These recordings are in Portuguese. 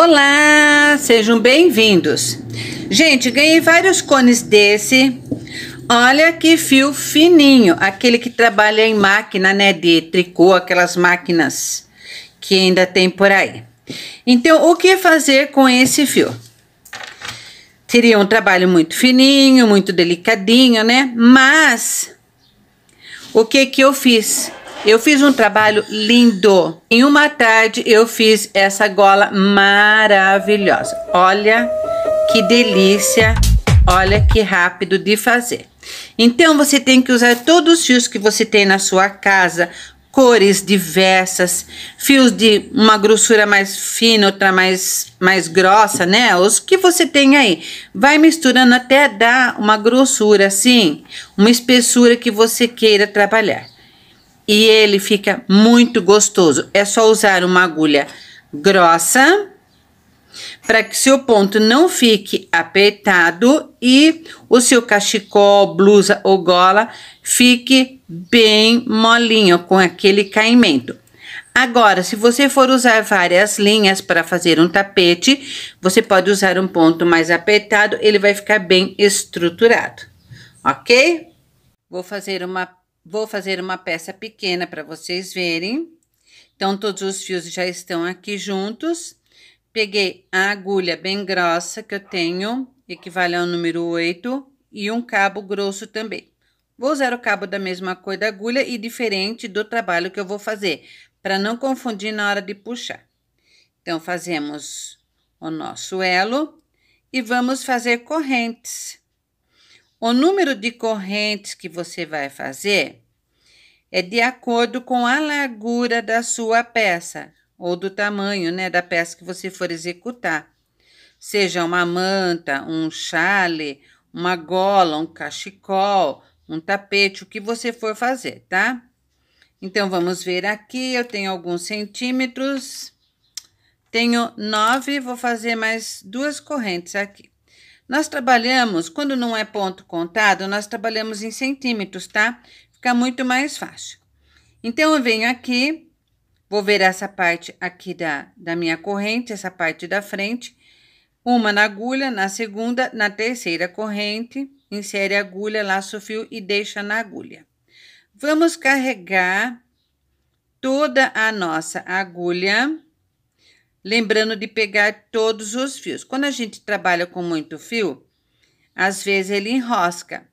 Olá, sejam bem-vindos. Gente, ganhei vários cones desse. Olha que fio fininho, aquele que trabalha em máquina, né, de tricô, aquelas máquinas que ainda tem por aí. Então, o que fazer com esse fio? Seria um trabalho muito fininho, muito delicadinho, né? Mas, o que que eu fiz? Eu fiz um trabalho lindo. Em uma tarde eu fiz essa gola maravilhosa. Olha que delícia. Olha que rápido de fazer. Então você tem que usar todos os fios que você tem na sua casa, cores diversas, fios de uma grossura mais fina, outra mais, mais grossa, né? Os que você tem aí. Vai misturando até dar uma grossura assim, uma espessura que você queira trabalhar e ele fica muito gostoso. É só usar uma agulha grossa para que seu ponto não fique apertado e o seu cachecol, blusa ou gola fique bem molinho com aquele caimento. Agora, se você for usar várias linhas para fazer um tapete, você pode usar um ponto mais apertado, ele vai ficar bem estruturado, ok? Vou fazer uma Vou fazer uma peça pequena para vocês verem. Então, todos os fios já estão aqui juntos. Peguei a agulha bem grossa que eu tenho, equivale ao número 8, e um cabo grosso também. Vou usar o cabo da mesma cor da agulha e diferente do trabalho que eu vou fazer, para não confundir na hora de puxar. Então, fazemos o nosso elo e vamos fazer correntes. O número de correntes que você vai fazer é de acordo com a largura da sua peça ou do tamanho, né, da peça que você for executar. Seja uma manta, um chale, uma gola, um cachecol, um tapete, o que você for fazer, tá? Então vamos ver aqui, eu tenho alguns centímetros. Tenho nove, vou fazer mais duas correntes aqui. Nós trabalhamos, quando não é ponto contado, nós trabalhamos em centímetros, tá? Fica muito mais fácil. Então, eu venho aqui, vou ver essa parte aqui da, da minha corrente, essa parte da frente. Uma na agulha, na segunda, na terceira corrente, insere a agulha, laço fio e deixa na agulha. Vamos carregar toda a nossa agulha lembrando de pegar todos os fios. Quando a gente trabalha com muito fio, às vezes ele enrosca,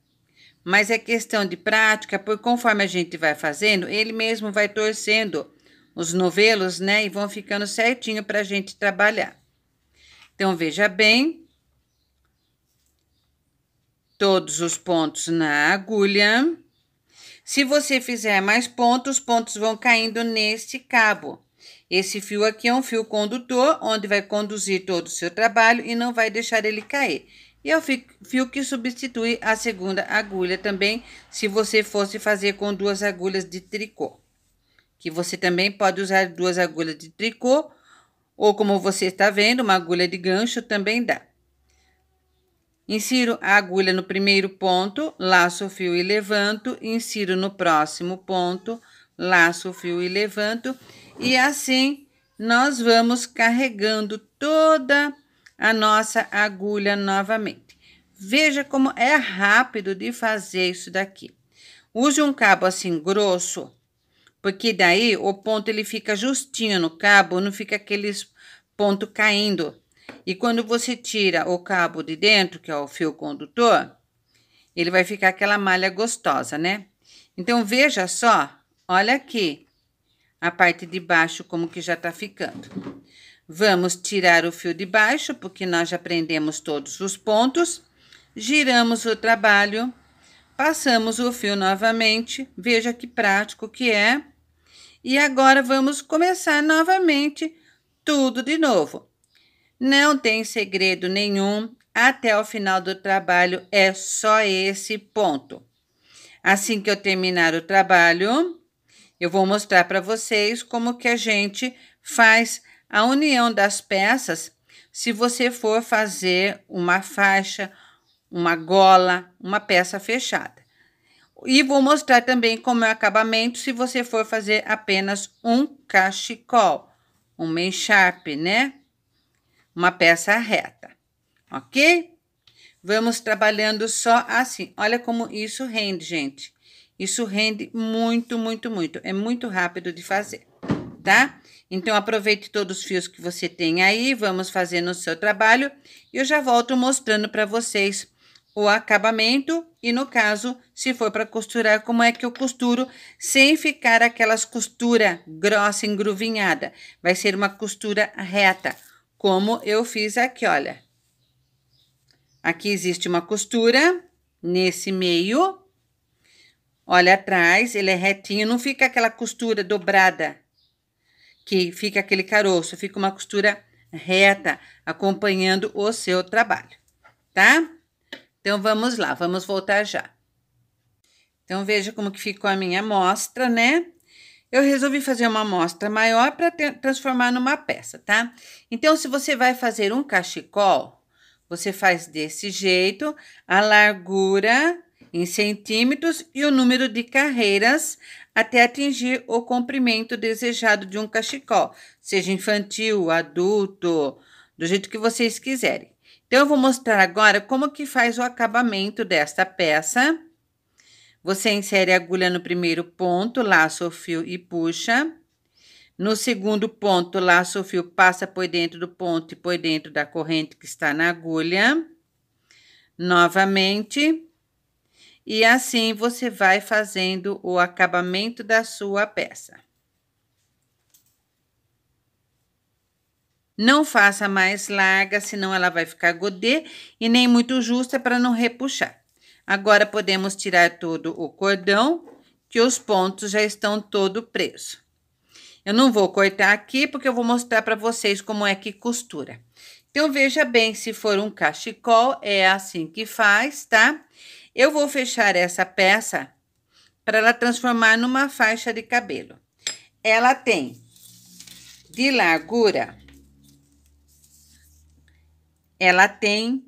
mas é questão de prática, por conforme a gente vai fazendo, ele mesmo vai torcendo os novelos, né, e vão ficando certinho para a gente trabalhar. Então, veja bem, todos os pontos na agulha. Se você fizer mais pontos, os pontos vão caindo neste cabo. Esse fio aqui é um fio condutor, onde vai conduzir todo o seu trabalho e não vai deixar ele cair. E é o fio que substitui a segunda agulha também, se você fosse fazer com duas agulhas de tricô. Que você também pode usar duas agulhas de tricô, ou como você está vendo, uma agulha de gancho também dá. Insiro a agulha no primeiro ponto, laço o fio e levanto, insiro no próximo ponto, laço o fio e levanto e assim nós vamos carregando toda a nossa agulha novamente. Veja como é rápido de fazer isso daqui. Use um cabo assim grosso, porque daí o ponto ele fica justinho no cabo, não fica aqueles ponto caindo. E quando você tira o cabo de dentro, que é o fio condutor, ele vai ficar aquela malha gostosa, né? Então veja só, olha aqui. A parte de baixo como que já tá ficando. Vamos tirar o fio de baixo, porque nós já prendemos todos os pontos. Giramos o trabalho, passamos o fio novamente. Veja que prático que é. E agora vamos começar novamente tudo de novo. Não tem segredo nenhum, até o final do trabalho é só esse ponto. Assim que eu terminar o trabalho, eu vou mostrar para vocês como que a gente faz a união das peças se você for fazer uma faixa, uma gola, uma peça fechada. E vou mostrar também como é o acabamento se você for fazer apenas um cachecol, uma encharpe, né? Uma peça reta, ok? Vamos trabalhando só assim. Olha como isso rende, gente. Isso rende muito, muito, muito. É muito rápido de fazer, tá? Então, aproveite todos os fios que você tem aí, vamos fazer no seu trabalho. E eu já volto mostrando para vocês o acabamento e, no caso, se for para costurar, como é que eu costuro sem ficar aquelas costura grossa, engruvinhada. Vai ser uma costura reta, como eu fiz aqui, olha. Aqui existe uma costura nesse meio, Olha atrás, ele é retinho, não fica aquela costura dobrada que fica aquele caroço, fica uma costura reta acompanhando o seu trabalho, tá? Então vamos lá, vamos voltar já. Então veja como que ficou a minha amostra, né? Eu resolvi fazer uma amostra maior para transformar numa peça, tá? Então se você vai fazer um cachecol, você faz desse jeito, a largura em centímetros e o número de carreiras até atingir o comprimento desejado de um cachecol, seja infantil, adulto, do jeito que vocês quiserem. Então eu vou mostrar agora como que faz o acabamento desta peça. Você insere a agulha no primeiro ponto, laça o fio e puxa. No segundo ponto, laça o fio, passa por dentro do ponto e por dentro da corrente que está na agulha. Novamente, e assim você vai fazendo o acabamento da sua peça. Não faça mais larga, senão ela vai ficar godê e nem muito justa para não repuxar. Agora podemos tirar todo o cordão, que os pontos já estão todo preso. Eu não vou cortar aqui porque eu vou mostrar para vocês como é que costura. Então veja bem, se for um cachecol, é assim que faz, tá? Eu vou fechar essa peça para ela transformar numa faixa de cabelo. Ela tem de largura, ela tem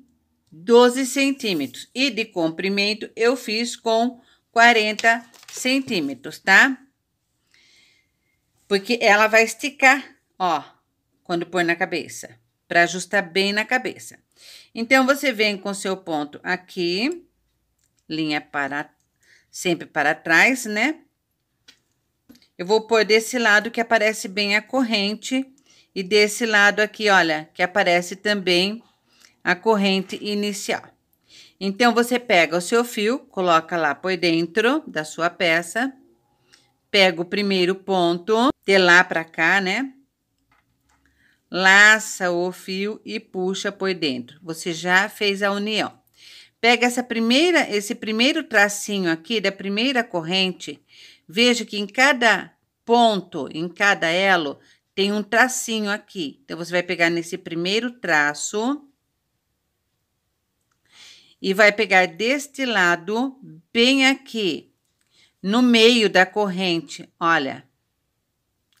12 centímetros. E de comprimento eu fiz com 40 centímetros, tá? Porque ela vai esticar, ó, quando pôr na cabeça, para ajustar bem na cabeça. Então, você vem com seu ponto aqui, linha para sempre para trás, né? Eu vou pôr desse lado que aparece bem a corrente e desse lado aqui, olha, que aparece também a corrente inicial. Então, você pega o seu fio, coloca lá por dentro da sua peça, pega o primeiro ponto, de lá para cá, né? Laça o fio e puxa por dentro. Você já fez a união. Pega essa primeira, esse primeiro tracinho aqui da primeira corrente. Veja que em cada ponto, em cada elo, tem um tracinho aqui. Então, você vai pegar nesse primeiro traço e vai pegar deste lado, bem aqui, no meio da corrente. Olha,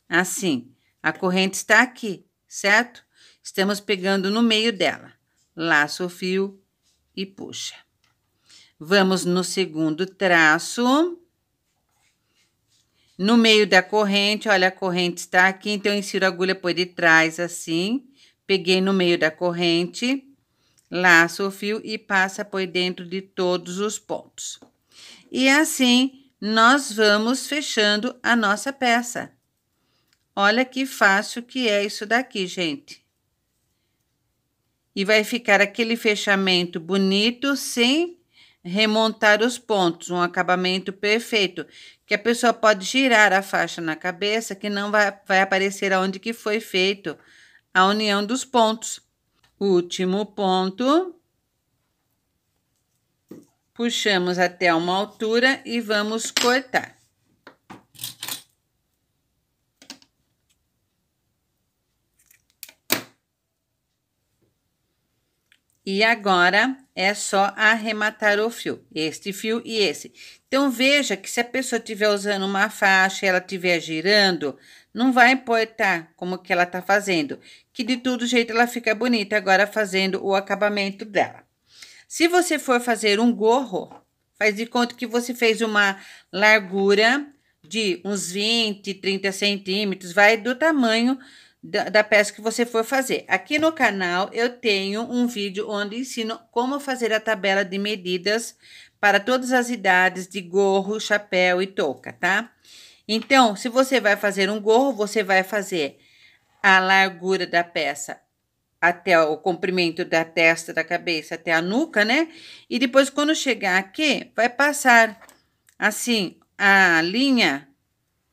assim, a corrente está aqui, certo? Estamos pegando no meio dela. Laço o fio, e puxa. Vamos no segundo traço. No meio da corrente, olha, a corrente está aqui, então eu insiro a agulha por detrás, assim. Peguei no meio da corrente, laço o fio e passa por dentro de todos os pontos. E assim, nós vamos fechando a nossa peça. Olha que fácil que é isso daqui, gente e vai ficar aquele fechamento bonito sem remontar os pontos, um acabamento perfeito, que a pessoa pode girar a faixa na cabeça que não vai, vai aparecer aonde que foi feito a união dos pontos. Último ponto. Puxamos até uma altura e vamos cortar. E agora é só arrematar o fio, este fio e esse. Então veja que se a pessoa estiver usando uma faixa e ela estiver girando, não vai importar como que ela está fazendo, que de todo jeito ela fica bonita agora fazendo o acabamento dela. Se você for fazer um gorro, faz de conta que você fez uma largura de uns 20, 30 centímetros, vai do tamanho da, da peça que você for fazer. Aqui no canal eu tenho um vídeo onde ensino como fazer a tabela de medidas para todas as idades de gorro, chapéu e touca, tá? Então, se você vai fazer um gorro, você vai fazer a largura da peça até o comprimento da testa da cabeça até a nuca, né? E depois quando chegar aqui, vai passar assim a linha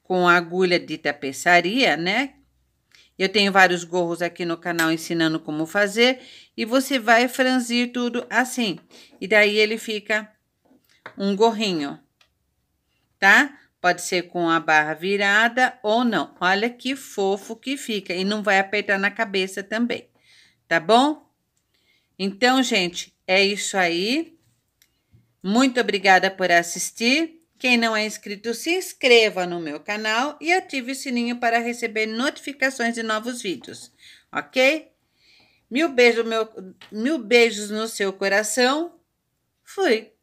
com a agulha de tapeçaria, né? Eu tenho vários gorros aqui no canal ensinando como fazer. E você vai franzir tudo assim. E daí ele fica um gorrinho, tá? Pode ser com a barra virada ou não. Olha que fofo que fica. E não vai apertar na cabeça também, tá bom? Então, gente, é isso aí. Muito obrigada por assistir. Quem não é inscrito, se inscreva no meu canal e ative o sininho para receber notificações de novos vídeos, ok? Mil beijos, meu, mil beijos no seu coração. Fui!